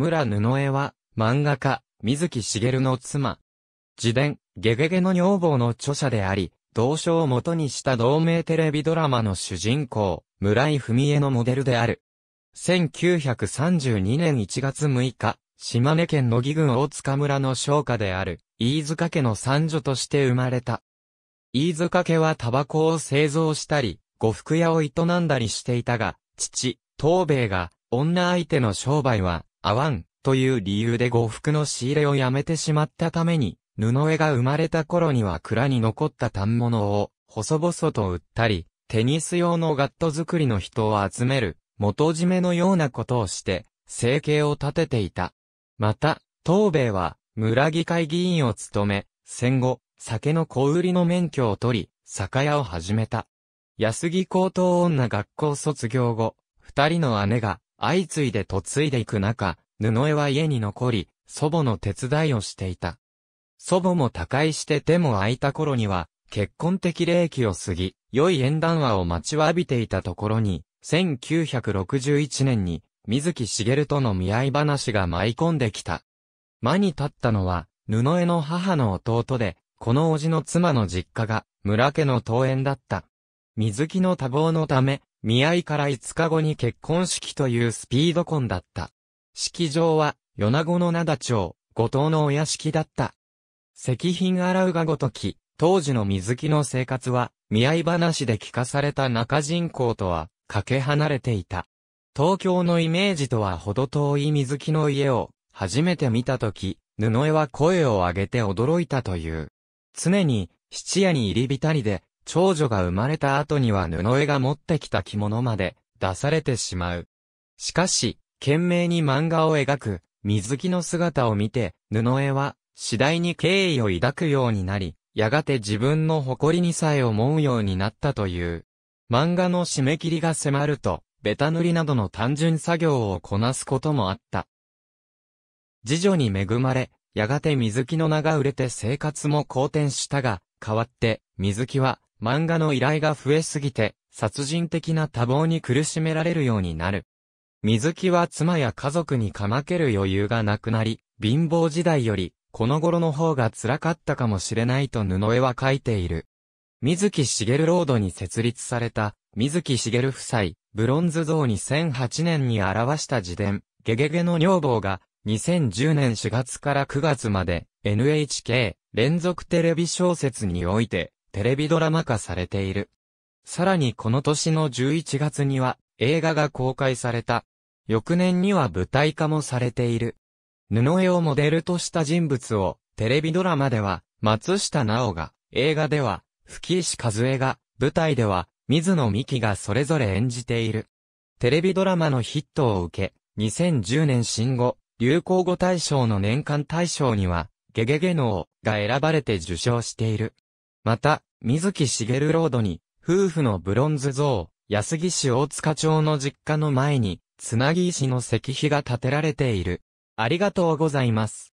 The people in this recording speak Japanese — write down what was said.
村布江は、漫画家、水木しげるの妻。自伝、ゲゲゲの女房の著者であり、同書を元にした同名テレビドラマの主人公、村井文江のモデルである。1932年1月6日、島根県野木郡大塚村の商家である、飯塚家の三女として生まれた。飯塚家はタバコを製造したり、呉服屋を営んだりしていたが、父、東兵衛が、女相手の商売は、合わん、という理由で呉服の仕入れをやめてしまったために、布絵が生まれた頃には蔵に残った反物を、細々と売ったり、テニス用のガット作りの人を集める、元締めのようなことをして、生計を立てていた。また、東米は、村議会議員を務め、戦後、酒の小売りの免許を取り、酒屋を始めた。安木高等女学校卒業後、二人の姉が、相次いで嫁いでいく中、布江は家に残り、祖母の手伝いをしていた。祖母も他界して手も空いた頃には、結婚的霊気を過ぎ、良い縁談話を待ちわびていたところに、1961年に、水木しげるとの見合い話が舞い込んできた。間に立ったのは、布江の母の弟で、この叔父の妻の実家が、村家の桃園だった。水木の多忙のため、見合いから5日後に結婚式というスピード婚だった。式場は、米子の灘町、後藤のお屋敷だった。石品洗うがごとき、当時の水木の生活は、見合い話で聞かされた中人口とは、かけ離れていた。東京のイメージとは程遠い水木の家を、初めて見たとき、布江は声を上げて驚いたという。常に、質屋に入り浸りで、長女が生まれた後には布絵が持ってきた着物まで出されてしまう。しかし、懸命に漫画を描く水木の姿を見て、布絵は次第に敬意を抱くようになり、やがて自分の誇りにさえ思うようになったという。漫画の締め切りが迫ると、ベタ塗りなどの単純作業をこなすこともあった。次女に恵まれ、やがて水木の名が売れて生活も好転したが、代わって、水木は漫画の依頼が増えすぎて、殺人的な多忙に苦しめられるようになる。水木は妻や家族にかまける余裕がなくなり、貧乏時代より、この頃の方が辛かったかもしれないと布絵は書いている。水木しげるロードに設立された、水木しげる夫妻、ブロンズ像に2008年に表した自伝、ゲゲゲの女房が、2010年4月から9月まで、NHK、連続テレビ小説において、テレビドラマ化されている。さらにこの年の11月には映画が公開された。翌年には舞台化もされている。布絵をモデルとした人物をテレビドラマでは松下奈緒が、映画では吹石和恵が、舞台では水野美紀がそれぞれ演じている。テレビドラマのヒットを受け、2010年新語、流行語大賞の年間大賞には、ゲゲゲノーが選ばれて受賞している。また、水木しげるロードに、夫婦のブロンズ像、安木市大塚町の実家の前に、つなぎ石の石碑が建てられている。ありがとうございます。